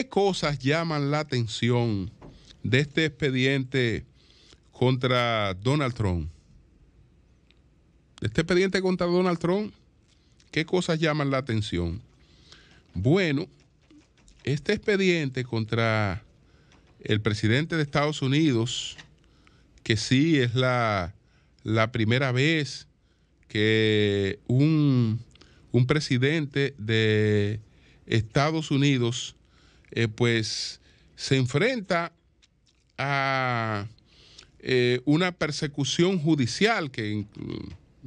¿Qué cosas llaman la atención de este expediente contra Donald Trump? este expediente contra Donald Trump, ¿qué cosas llaman la atención? Bueno, este expediente contra el presidente de Estados Unidos, que sí es la, primera vez que un, un presidente de Estados Unidos eh, pues se enfrenta a eh, una persecución judicial que,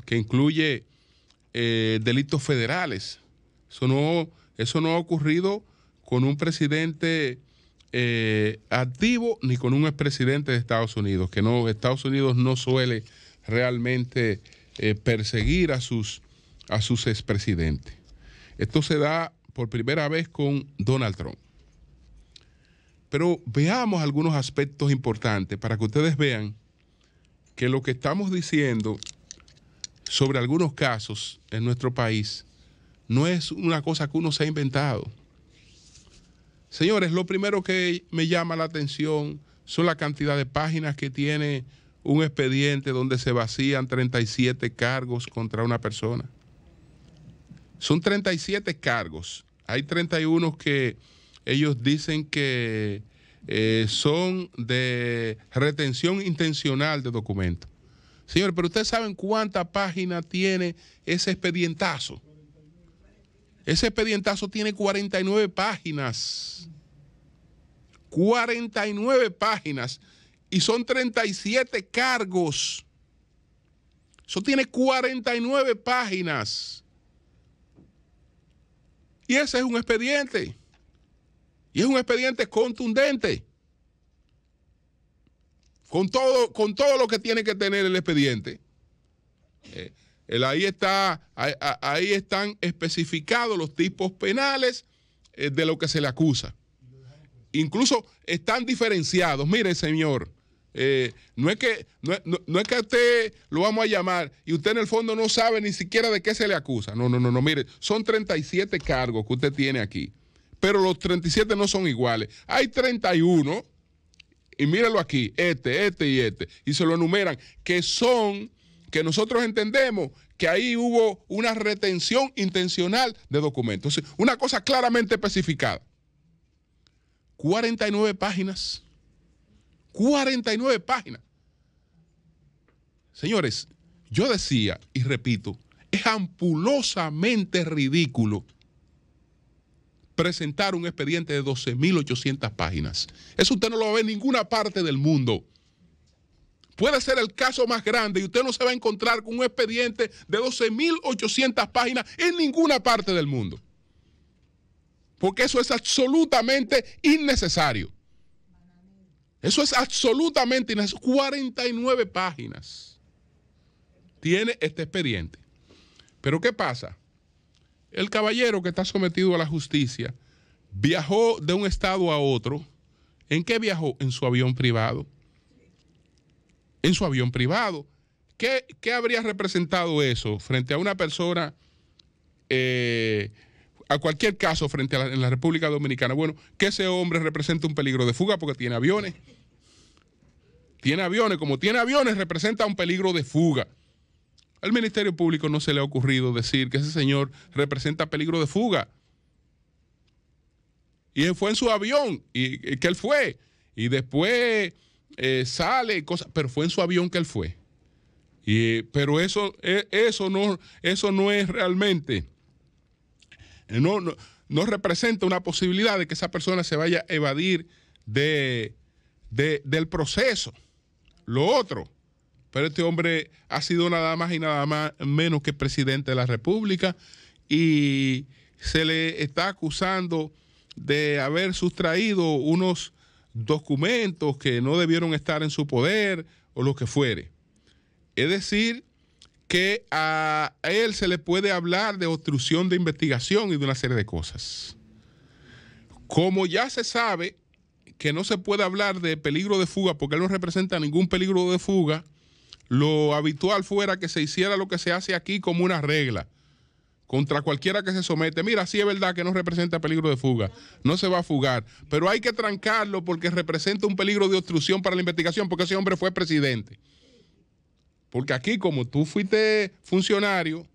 que incluye eh, delitos federales. Eso no, eso no ha ocurrido con un presidente activo ni con un expresidente de Estados Unidos, que no, Estados Unidos no suele realmente perseguir a sus, a sus expresidentes. Esto se da por primera vez con Donald Trump. Pero veamos algunos aspectos importantes para que ustedes vean que lo que estamos diciendo sobre algunos casos en nuestro país no es una cosa que uno se ha inventado. Señores, lo primero que me llama la atención son la cantidad de páginas que tiene un expediente donde se vacían 37 cargos contra una persona. Son 37 cargos. Hay 31 que ellos dicen que eh, son de retención intencional de documentos. Señor, pero ustedes saben cuánta página tiene ese expedientazo. Ese expedientazo tiene 49 páginas. 49 páginas. Y son 37 cargos. Eso tiene 49 páginas. Y ese es un expediente. Y es un expediente contundente. Con todo, con todo lo que tiene que tener el expediente. Eh, el, ahí, está, ahí, están especificados los tipos penales eh, de lo que se le acusa. Incluso están diferenciados. Mire, señor, eh, no, es que, no, es que a usted lo vamos a llamar y usted en el fondo no sabe ni siquiera de qué se le acusa. No, no, no, no. Mire, son 37 cargos que usted tiene aquí pero los 37 no son iguales. Hay 31, y mírenlo aquí, este, este y este, y se lo enumeran, que son, que nosotros entendemos que ahí hubo una retención intencional de documentos. Una cosa claramente especificada. 49 páginas. 49 páginas. Señores, yo decía y repito, es ampulosamente ridículo presentar un expediente de 12.800 páginas. Eso usted no lo va ver en ninguna parte del mundo. Puede ser el caso más grande y usted no se va a encontrar con un expediente de 12.800 páginas en ninguna parte del mundo. Porque eso es absolutamente innecesario. Eso es absolutamente innecesario. 49 páginas tiene este expediente. Pero ¿qué pasa? El caballero que está sometido a la justicia viajó de un estado a otro. ¿En qué viajó? En su avión privado. En su avión privado. ¿Qué, qué habría representado eso frente a una persona, eh, a cualquier caso frente a en la República Dominicana? Bueno, que ese hombre representa un peligro de fuga porque tiene aviones. Tiene aviones, como tiene aviones, representa un peligro de fuga. Al Ministerio Público no se le ha ocurrido decir que ese señor representa peligro de fuga. Y él fue en su avión, y, que él fue. Y después eh, sale cosas, pero fue en su avión que él fue. pero eso, e, eso, no, eso no es realmente, eh, no, representa una posibilidad de que esa persona se vaya a evadir de, del proceso. Lo otro, pero este hombre ha sido nada más y nada más menos que presidente de la República y se le está acusando de haber sustraído unos documentos que no debieron estar en su poder o lo que fuere. Es decir, que a él se le puede hablar de obstrucción de investigación y de una serie de cosas. Como ya se sabe que no se puede hablar de peligro de fuga porque él no representa ningún peligro de fuga, lo habitual fuera que se hiciera lo que se hace aquí como una regla contra cualquiera que se somete. Mira, sí es verdad que no representa peligro de fuga, no se va a fugar, pero hay que trancarlo porque representa un peligro de obstrucción para la investigación, porque ese hombre fue presidente. Porque aquí, como tú fuiste funcionario,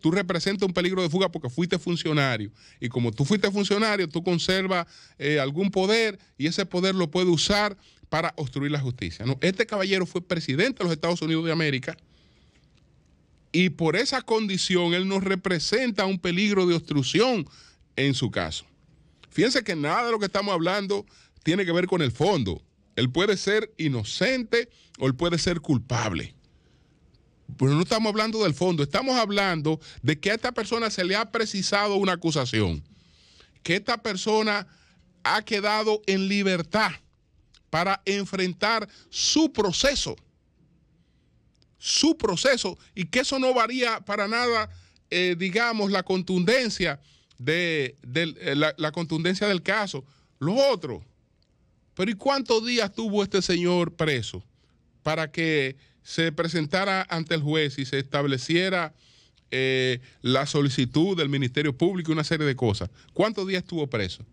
tú representas un peligro de fuga porque fuiste funcionario. Y como tú fuiste funcionario, tú conservas eh, algún poder y ese poder lo puede usar para obstruir la justicia. ¿no? Este caballero fue presidente de los Estados Unidos de América y por esa condición él nos representa un peligro de obstrucción en su caso. Fíjense que nada de lo que estamos hablando tiene que ver con el fondo. Él puede ser inocente o él puede ser culpable pero no estamos hablando del fondo, estamos hablando de que a esta persona se le ha precisado una acusación, que esta persona ha quedado en libertad para enfrentar su proceso, su proceso, y que eso no varía para nada, eh, digamos, la contundencia, de, eh, la, contundencia del caso. los otros pero ¿y cuántos días tuvo este señor preso para que se presentara ante el juez y se estableciera eh, la solicitud del Ministerio Público y una serie de cosas, ¿cuántos días estuvo preso?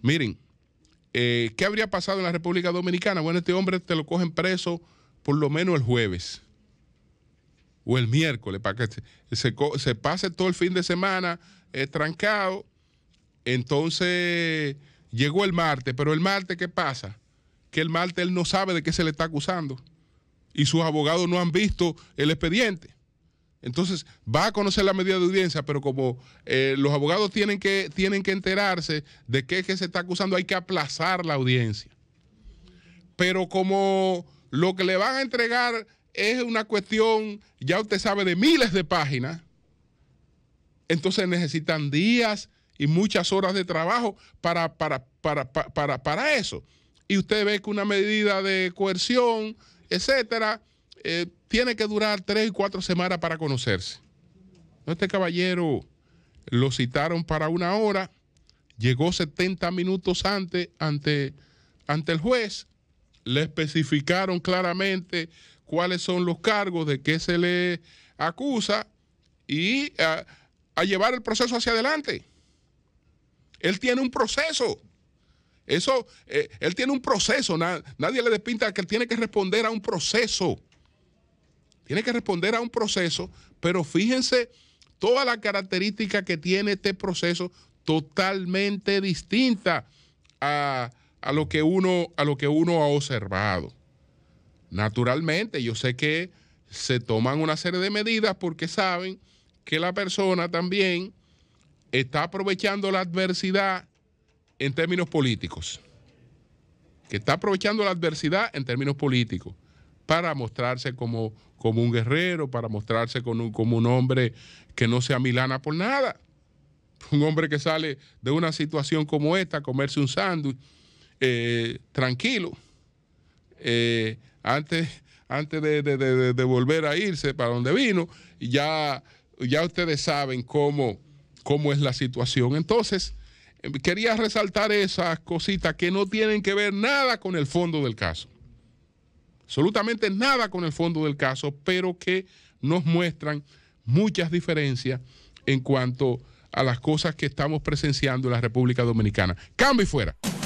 Miren, eh, ¿qué habría pasado en la República Dominicana? Bueno, este hombre te lo cogen preso por lo menos el jueves o el miércoles, para que se, pase todo el fin de semana eh, trancado. Entonces llegó el martes, pero el martes, ¿qué pasa? Que el martes él no sabe de qué se le está acusando y sus abogados no han visto el expediente. Entonces, va a conocer la medida de audiencia, pero como eh, los abogados tienen que, tienen que enterarse de qué es que se está acusando, hay que aplazar la audiencia. Pero como lo que le van a entregar es una cuestión, ya usted sabe, de miles de páginas, entonces necesitan días y muchas horas de trabajo para, para, para eso. Y usted ve que una medida de coerción etcétera, eh, tiene que durar tres y cuatro semanas para conocerse. Este caballero lo citaron para una hora, llegó 70 minutos antes ante, ante el juez, le especificaron claramente cuáles son los cargos, de qué se le acusa y a, a llevar el proceso hacia adelante. Él tiene un proceso. Eso, eh, él tiene un proceso, nadie le despinta que él tiene que responder a un proceso. Tiene que responder a un proceso, pero fíjense toda la característica que tiene este proceso totalmente distinta a, lo, que uno, a lo que uno ha observado. Naturalmente, yo sé que se toman una serie de medidas porque saben que la persona también está aprovechando la adversidad en términos políticos, que está aprovechando la adversidad en términos políticos para mostrarse como, como un guerrero, para mostrarse como un hombre que no sea milana por nada. Un hombre que sale de una situación como esta, a comerse un sándwich, eh, tranquilo, eh, antes, antes de, volver a irse para donde vino, ya, ya ustedes saben cómo, cómo es la situación. Entonces, quería resaltar esas cositas que no tienen que ver nada con el fondo del caso. Absolutamente nada con el fondo del caso, pero que nos muestran muchas diferencias en cuanto a las cosas que estamos presenciando en la República Dominicana. Cambio y fuera.